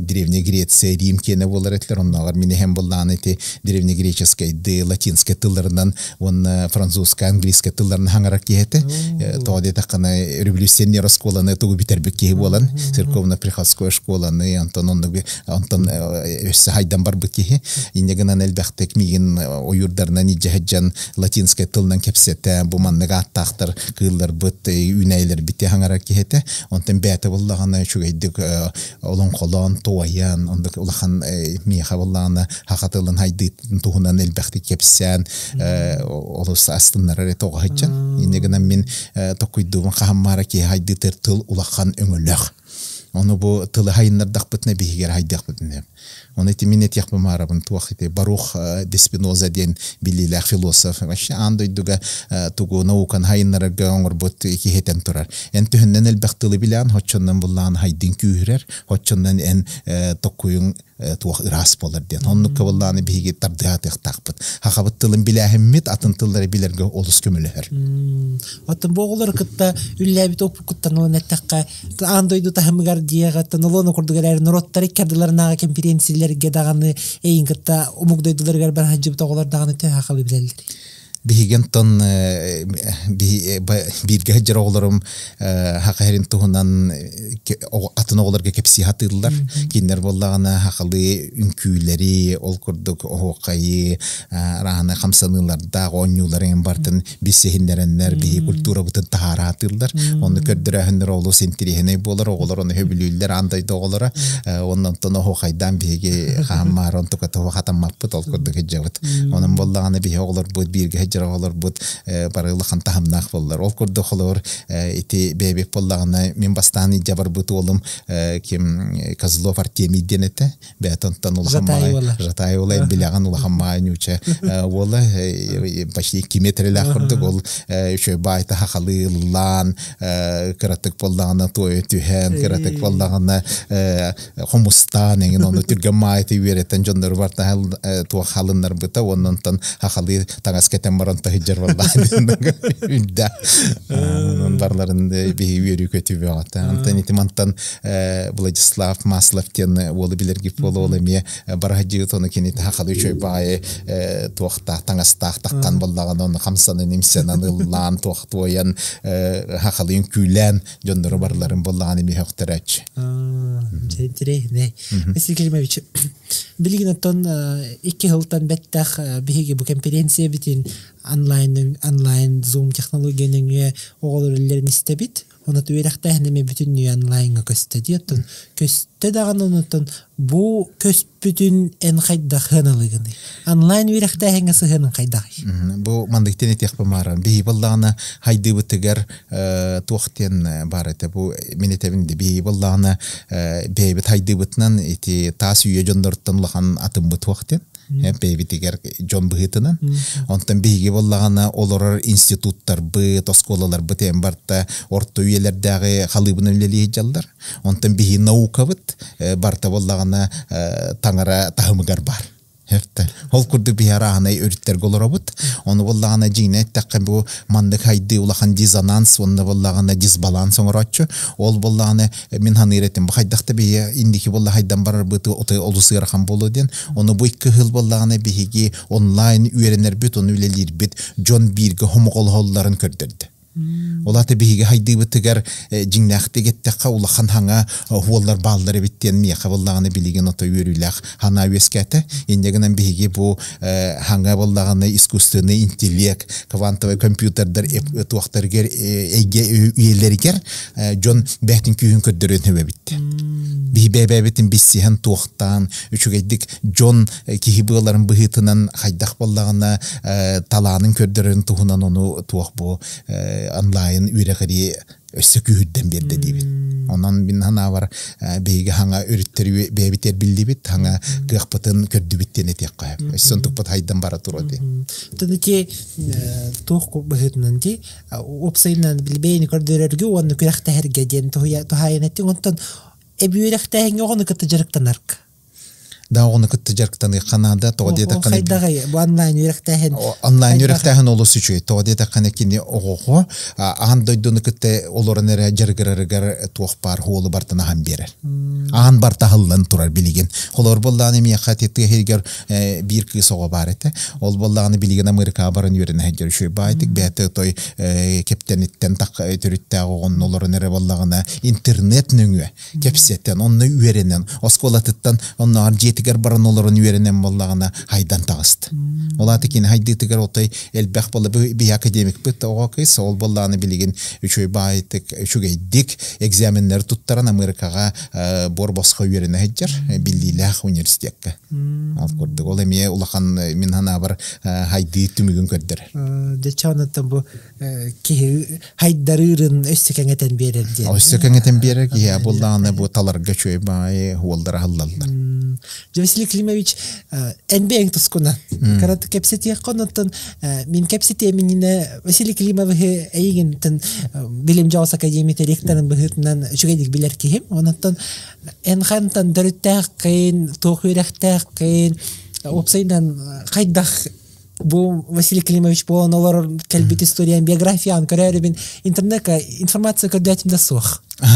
деревне Греция, Рим кені болар әтлер. Оның ағар мені хем боланы еті древнегреческой де латинской тылларынан он э, французская английская тылларына хаңарак киһэтэ э, тоодэ тахкана э, революционер школаны тугу битербек киһи болан церковно приходской школаны антон онну антон өссө хайдан барбыт киһи иннегинан элбэхтек мигин оюрдарына ниджэхэджан латинская тылынан кепсетэ буманныга аттахтар кыыллар быт үнэйлер бите хаңарак киһэтэ онтон бээте буллагана чугэйдик олон колон туаян ондук улахан миэха буллагана хакатылын хайдыт туһунан элбэхти кепсян э, олус астыннар эре тогаһыччан инде мен мин э, токуйдуун хахаммара ки хайдытер тыл улахан өңөлөх Оны бу тылы хайыннардақ бітіне бейгер хайдақ бітіне он эти минетях бумарабын туахите барух э, деспиноза ден билилях философ вообще андойдуга э, тугу наукан хайнарага оңор бут кихетен турар эн түһүннен элбехтылы билан хоччоннан буллаан хайдин күүрер хоччоннан эн э, токуюн туох ырас болар ден оннукка буллааны биһиги билерге олус билерге даганы эйингытта умугдойдуларгар бар хаджыб тоголор даганы төхакабы биһиген тон э, биирге э, жер оголорум э, хакаерин туһунан атын оголорга кепси хатыыллар киндер боллагана хакылы үңкүүлери ол курдук оокайы рахана хамсаныларда онюларын бартын бисехиндереннер бии культура бутын тахара хатыылдар онны көрдүрөһүннөр сентирихине оны жыра олар бут э, барылы ханта хамнах боллар ол курды холор э, ити бебек боллагына мен бастан и жабар бут олым э, ким козлов артемий денете бетонтан улахамай жатай улай биляган улахамай олы вола почти киметреле ахырдык ол үчө байта хахалы лан кыратык боллагына той түһен кыратык боллагына хумустан эңин оны түргөн майты үйреттен жондор бар туа халыннар быта оннонтон хахалы таңаскетем баранта хиджер балла үддә онларларында беһи үйрү көтүбө ата антан Владислав Маслов тен билерги барларын билигин оттон э, икки хылтан беттах э, биһиги бу конференция битин онлайн онлайн зум технологияныңе оголор иллерин истебит онутуерахта хэнэми бүтүн ньюанлайнга көстө диеттон көстө даган онутон бу көс бүтүн эн хайда хыналыгыны онлайн верахта хэнгэ сыхынын хайда бу мандыктен этех бамара Би баллагана хайды бытыгар э, туахтен э, бар это бу минетебинде бии баллагана э, бэбит хайды бытынан эти тас үйе жондорттан лахан атым бу бытуахтен бейбитигер э, жон быһытынан онтан биги боллагана олорор институттар быт осколалар быт барта орто үйелердеги халыбын жалдар. онтан биһи наука быт э, барта боллагана э, таңара таымыгар бар hefte hol kurdu bir ara hanay örütler golorobut onu bollagana jine taqqan bu mandık haydi ulahan dizanans onu bollagana disbalans oŋorotçu Ol bollagana e, min iretim. bu haydakta bir indiki bolla haydan barar bıtı otu olusu yarahan bolu den onu bu ikki hıl bollagana bihigi online üyerenler büt onu ülelir büt John Birgi homogol holların kördürdü Олаты биге хайды битигер э, жиңнахты геттеққа улахан ханга э, хуаллар баллары биттен мияқа болдағаны билеген ото үйрілақ хана өскәті. Ендегінен биге бу э, ханга болдағаны искусственный интеллект, квантовый компьютердер туақтаргер эге үйелергер жон бәхтін күйін көрдірін өбе битті. Бейбе бәбетін хан туақтан, үшігеддік жон кихи бұғаларын бұхытынан хайдақ болдағына таланын көрдірін туғынан оны туақ бұ онлайн үйрәкәри өссө күһүдден берде дибит. Онан бин хана бар бейге хаңа өрүттөр бебитер билдибит, көрді кыяппытын көрдүбиттен этек кайып. Өссөн туппат хайдан бара тура ди. Төнүте тох да кытты кытты жарктаны да тоо дете кана онлайн үректәһен онлайн үректәһен олус үчүй то дете кана кини огого ан дойдуны кытты олорнере жаргырыргар туох бар холу бартына хам берер ан бар тахыллан турар билигин холор болланы ми хати тегергер э, бир кысого бар эте ол болланы билигин америка барын үрен хәҗер шуй байтык бәте той э, кептениттен так э, төрүттә огон олорнере боллагына интернет нүңе кепсеттен онны үренен осколатыттан онны арҗи тигер баран оларын үйеренен боллағына хайдан тағысты. Ола текин хайды тигер отай элбәқ болы бі академик бұт оға кыз ол боллағаны білеген үшөй байтык үшөгейдік экзаменлер туттаран Америкаға бор босқа үйерені хайджар білдейләқ университетке. Ал көрдік. Ол әме улақан э, мен хана бар э, хайды түмігін көрдір. Э, Дечанаттан бұ хайдарырын өстекәңетен берер. Өстекәңетен берер. Иә, боллағаны бұ таларға чөй бай, олдыра халлалар. Э, э, василий климович энбеэң тускуна карат кепсетиэхконуттун мин кепситиэминине василий климовыхы эйигинтин билим э, жогос академияте ректорын быхытынан үчүгэдик билеркихим онуттан энхантан дөрүттээккыйын туохүрэхтээккыйын опсайдан кайдах бұл василий климович буонолор кэлбит историям биография көрөрүбүн интернетка информация көрдүатим да суох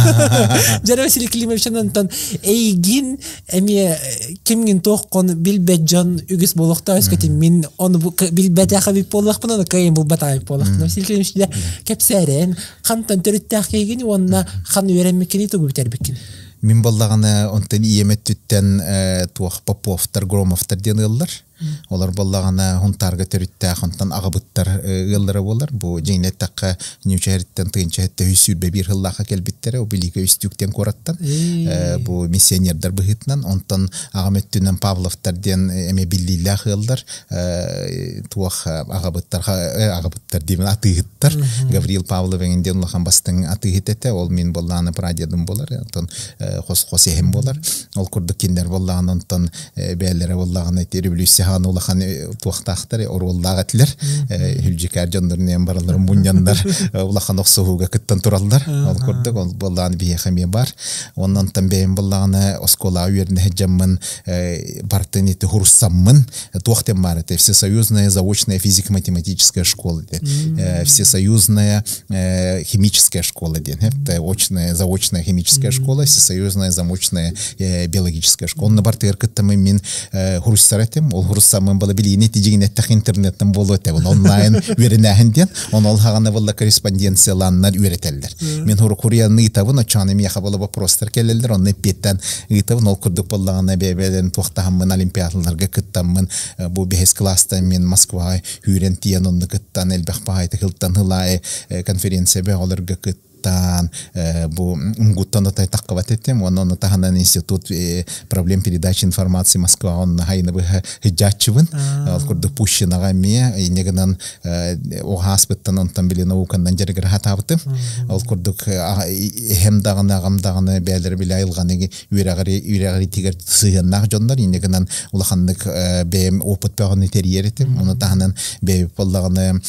жана василий климович анантан эйгин эми кимгин тооккон билбет жон үгүс болохта мен ону билбет ахабип болакпын ону кыйын булбат абип болакпын василий климович де кепсерен хантан төрүттак кейгини онна хан үйренмеккини тугубитербеккин мин боллаганы онтон иеметтүттен э, туох поповтар громовтар ден ыллар олар боллагана хунтар көтөрүттә хонтан агыбыттар э, ыллары болар бу жеңнет такка нючериттен тынчетте үсүрбе бир хыллаха келбиттере у билиге үстүктен кораттан э. э, бу миссионердер быгытнан онтан агаметтүнен павловтардан эме биллилла хылдар туах агабыттар агабыттар деймин атыгыттар гаврил павлов эңден улахан бастың атыгытете ол мен болланы прадедим болар онтан хос хос эхим болар ол курдук киндер боллаган онтан бээлере боллаган эти революция хаан э, э, э, улахан туахтахтар оруллагатлар хүлжикар жондорнен баралар муняндар улахан оксуга кыттан тураллар ол көрдүк ол боллаан бие хами бар ондан тан бейин боллагана оскола уерне жаммын бартыни те хурсаммын туахтен бар это всесоюзная заочная физико математическая школа всесоюзная химическая школа ден это очная заочная химическая школа всесоюзная замочная биологическая школа на бартыр кыттамын мен хурсаратем ол самым было билини тижигин эттех интернеттен болу эте бул онлайн веренәһенден он ол хагана булла корреспонденция ланнар үйрәтәлләр мин хур курияны итабын очаны мияха була вопростар келәлләр он эппеттән итабын ол курдук буллагына бәбәдән туахтаһам мен олимпиадаларга мен бу бехес класста мен москва үйрән тиен онны кыттан элбәх пахайты хылтан хылай конференция бә оларга кыт Таан, э, бу Мгуттана тайтаққа ватеттем, онын тағанан институт э, проблем передачи информации Москва, он ғайны бұ хиджатчывын, алқырды пущинаға ме, негінан э, оға аспыттан онтан біле наукандан жергір хатабыты, алқырды хем дағаны ағам дағаны бәлір біле айылған еге тигер тегер сыйыннақ жондар, негінан улаханнык бәйім опыт бәғаны терьер етім, он тағанан бәйіп болдағаны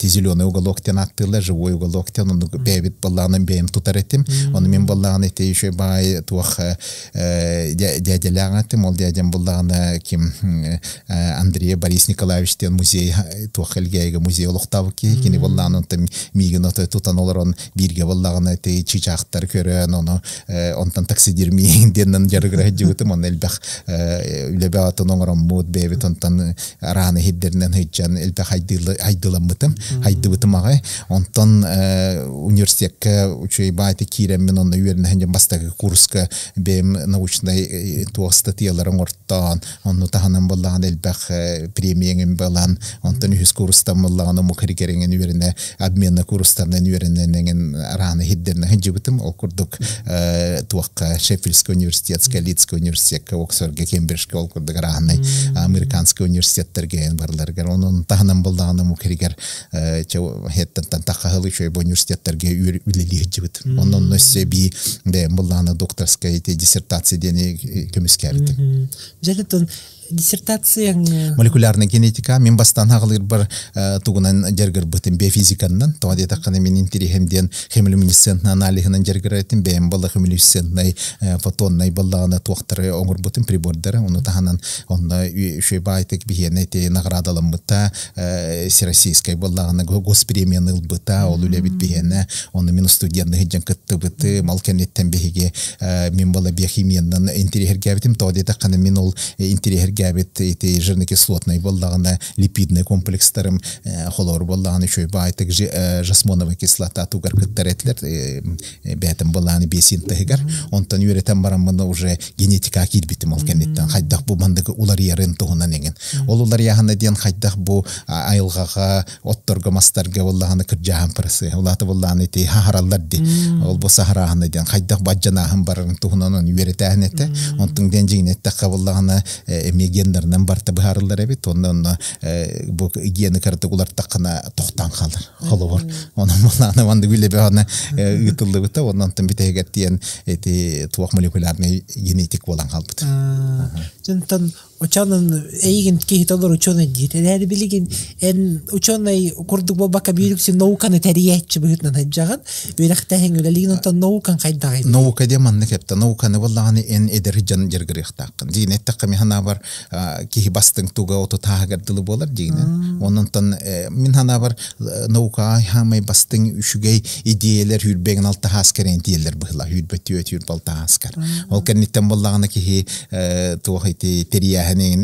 тезеленый уголоктен аттылы, живой уголоктен, он бәйбіт баллаанын бем тутар этим ону мен баллаан те еще бай туах э, дядя этим ол дядям баллаана ким э, Андрей Борис Николаевич тен музей туах элгеге музей олуктабы ки кини балланы тем мигин ото тутан олар он бирге балланы те чичактар көрөн оны онтан таксидирми деннен жарыгра жуутум он элбах үлебе э, атын оңорон мууд бебит онтан араны хиддернен хыджан элбах хайдыламытым хайдыбытым агай онтан университет кирекке учей байты кирем мен онны үйерін хэнде бастагы курска бем научный э, то статьяларын ортан онны таханан боллаған элбэх э, премиеңін болан онтан үхіс курстан боллаған ому кирекеренген үйеріне обменна курстаннан үйерінен раны хиддерна хэнде бітім ол курдук э, туаққа Шеффельский университет, Скалицкий университет, Оксфордге, Кембриджге ол курдук раны американский университеттерге барларгер онын таханан боллаған ому кирекер хеттен тахахылы шой университеттерге билилиһи жибит онон нөссе би де булланы докторская диссертация дени э, көмүскәбит. Җәлетен диссертацияң молекулярная генетика мен бастан агылыр бар э, тугунан жергер бытын биофизиканнан тоа дете кана мен ден хемилюминесцентный анализынан жергер этим бем бала хемилюминесцентный э, фотонный баллагына туактары оңур бытын прибордары уну таханан онда ше байтык бигене те наградалым быта э, всероссийской баллагына госпремияны быта ол үле бит бигене оны мен студентны хеджен кытты быты малкенеттен беге мен бала биохимияндан интерехер гәбитим то кана мен ол интерехер гәбит ити жирный кислотный болдағына липидный комплекстарым э, холор болдағына чөй байтык э, жасмонова кислота тугар кыттаретлер э, бәтім болдағына бесин тыгар онтан үйретен барам мына уже генетика килбитим ол кенеттен хайдах бу мандыгы улар ярын тугунан эген ол улар яхана диен хайдах бу айылгага отторга мастарга болдағына кыржахан пырсы улаты болдағына ити хахараллар ди ол бу сахарахана диен хайдах баджанахын барарын тугунан он үйретен эте онтан ден жигинетте кабылдағына эми гендернен барта быһарыллар эбит ондан э, бу гены кырды улар тақына тохтан қалдыр холу бар онан маланы ванды биле баны ытылды э, бит онан тем бит эгеттен эти туак молекулярный генетик болан қалбыт. Жентан Ученый эйген ки тодор ученый дит. Эдер билигин эн ученый курдук бабака бирикси науканы тәрияч бүгүтнө хаджаган. Бирахта хен үлелигин онта наукан кайдагы. Наука деман некепте науканы валлаганы эн эдер жан жергерих таккан. Дин эттакка механа бар ки бастың туга ото тагар дылы болар дин. Э. Оннан э, мин хана бар э, наука хамай бастың үшүгей идеялер хүрбеген алта хаскерен диелер была хүрбөтү өтүр балта хаскар. Ол кенниттен валлаганы ки туахи терия хэнин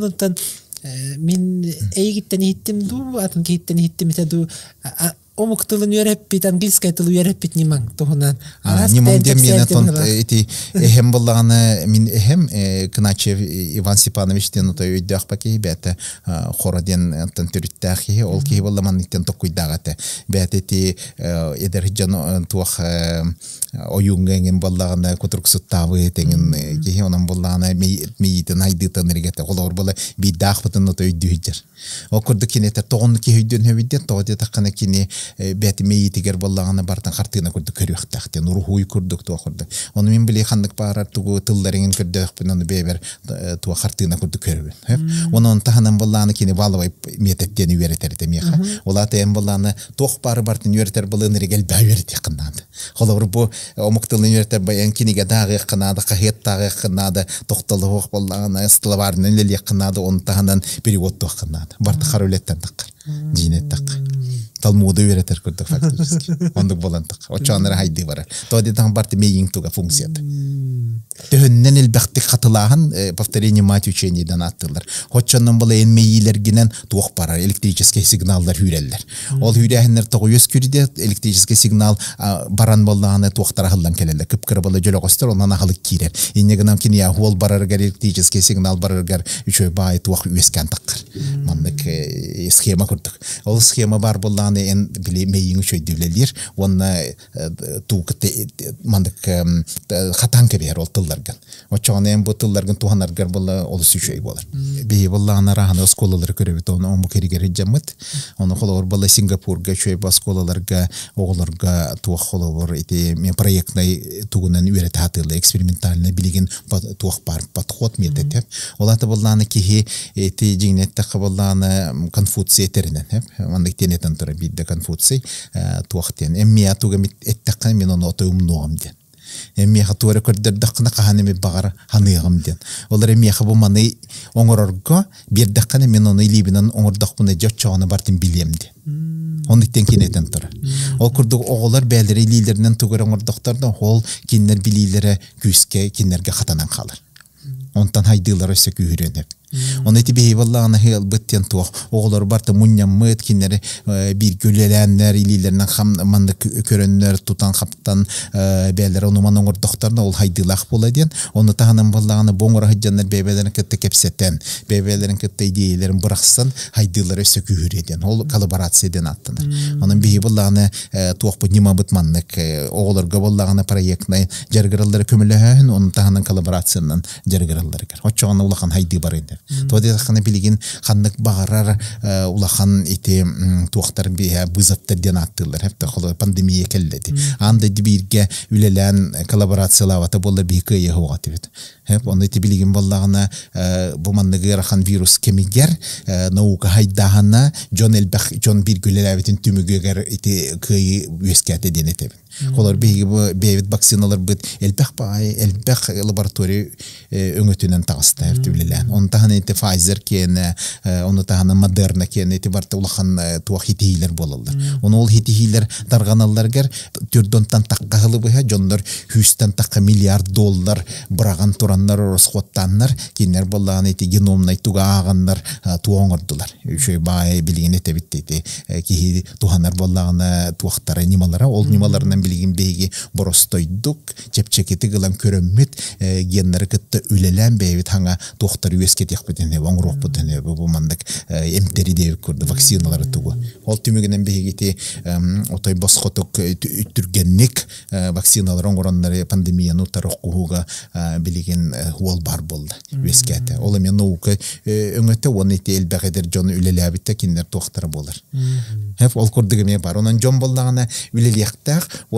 де эл як мен эйгиттен хиттим ду атын омук тылын үйрәппит английская үйрәппит дем мен эти эхем буллаганы мин Иван Степанович ден то паки бәте хора ден тон ол ки булламан бәте Э, бәти мейитигер боллағаны бартын хартына күрді көрүөхтахтен көрдік туа туахурды оны мен билей ханнык баарар тугу тылларыңын көрдөкпүн оны бээбер э, туа хартына күрді көрүбүн оны он таханан боллааны кини балыбай мететтен үйеретер демеха улата эм боллааны тох бары бартын үйеретер былын регел бәверете кынаады холобур бу э, омуктылын үйеретер баян киниге дагы кынаады кахет дагы кынаады тохтылы боллааны стылабарын лелек қынады, оны таханан перевод туа қынады. барты харулеттен жийнеттак талмууда үйрөтер көрдүк фактически ондук боландык очоанара хайдыы бара тоди таң барты мейиңтуга функцият төһөннен элбэхтик хатылаахан э, повторение мать учениеден аттылар хотчоннон бола эн мейилергинен туох бара электрический сигналдар хүреллер ол хүрээхиннер тогуюс күрде электрический сигнал баран боллааны туохтарахыллан келелер кыпкыр бола жөлөгөстөр онан ахылы кирер инегинам кинияху ол бараргар электрический сигнал бараргар үчөй баай туох үескэн таккар маннык э, схема курдук ол схема бар булланы эн биле мейин үчөй дивлелер онна э, тук мандык хатан кебер ол тылдарган очон эн бу тылдарган туханаргар булла ол сүчөй болар бей булланы рахана сколалар көрөбүт оны керек керигер жаммыт оны холор булла сингапурга чөй басколаларга оголорга туах холор ити мен проектный тугунан үйрөт хатылы экспериментальный билигин туах бар подход метод олаты булланы кихи эти жиңнетте кабылланы конфуций теринен хэп ванны тенетен тора бидде конфуций э, туахтен эмме атуга мит эттаккан мен оны отой умнугам ден эмме хатуара көрдөр даккана ми багар ханыгам ден олар эмме хабу маны оңорорго бир даккана мен ону илибинен оңордакпуна жотчогону бартын билем ден ондыктен кинетен тора ол курдук оголор бээлери илилеринен тугер оңордоктарда ол киннер билилере күүске киннерге хатанан калыр онтан хайдыылар өсө күүрөнеп он эти бии валлаана хел быттен туох оголор барта мунням мыт кинери э, бир гөлеләннәр илилернән хам манды көрәннәр тутан хаптан э, бәләр оны манның ордохтарна ул хайдылах була дигән оны таһанын валлаана боңгор хаҗаннар бәбәләрен кәтте кепсәтән бәбәләрен кәтте идеяләрен бырахсан хайдылар өсө күһүр дигән ул коллаборация дигән аттанар оның бии валлаана э, туох бу нима бытманнык оголор гаваллаана проектны жергерләр көмөләһән оны таһанын коллаборациянан жергерләр кер улахан хайды бар инде то де хана билигин ханнык багарар э, улахан ити туактар бия бызаттар ден аттылар хепте пандемия келлети анда дибирге үлелен коллаборациялавата болла бихке яһуга тибит хеп онда ити билигин боллагына э, бу манныгы рахан вирус кемигер э, наука хайдахана жон элбах жон бир гөлеләбитин түмүгегер ити кыйы үескәте дене Олар биһиги бу бейбит вакциналар бит элбэх бай, элбэх э, лаборатория э, өңөтүнөн тагысты эртибилен. Оны таһаны эти Pfizer кене, э, оны таһаны Moderna кене эти барта улахан туа хитиилер болалар. Оны ол хитиилер тарганалларгар түрдөнтан такка хылы быха жондор хүстен такка миллиард доллар быраган тураннар расходтаннар кинер боллаган эти геномнай тугааганнар туоңордулар. Үшөй бай билгене тебиттейти. Кихи туханар боллагана туақтары нималара, ол нималарынан билигин беги боростойдук чепчекити гылан көрөммит э, геннер кытта үлелен бейбит ханга доктор үеске техпетен ван рохпутен бу мандык эмтери деп көрдү вакциналары тугу ол түмүгүнен бегити отой босхотук э, түргенник э, вакциналар оңороннары пандемияны тарохкуга билигин уол бар болду үескете ол эми наука өңөтө оны ити элбегедер жону үлелебитте киндер доктор болар ол курдугеме бар онан жон болдагана үлелиактак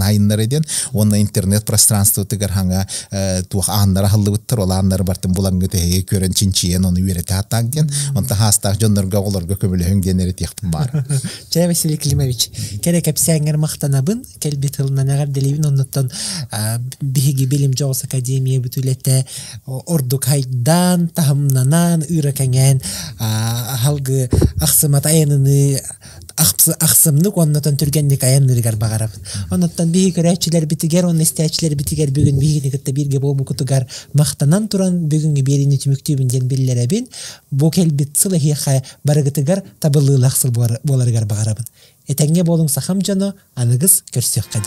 атын айыннар еден онна интернет пространство тыгар ханга э, туах аннара хыллы ол аннар бартын булан гете көрөн чинчиен оны үйрете атак ден онта хастах жоннорга олорго көмөлөһүң ден эретиях бар жана василий климович керек апсяңер мактанабын келбит ылынан агар делебин онноттон э, биһиги билим жоғус академия бүтүлете ордук хайдан тахымнанан үйрөкеңен э, халгы аксымат айыныны ақсымдык оннотон түргенник аяннырыгар багарап онноттон биһи көрәчилер битигер он истәчилер битигер бүгүн биһигитте бирге болуп кутугар мактанан туран бүгүнгү берини түмүктүүбүн ден биллеребин бу келбит сылы хиха барыгытыгар табылыылаксыл боларыгар багарабын этеңе болуң сахам жано аныгыз көрсөк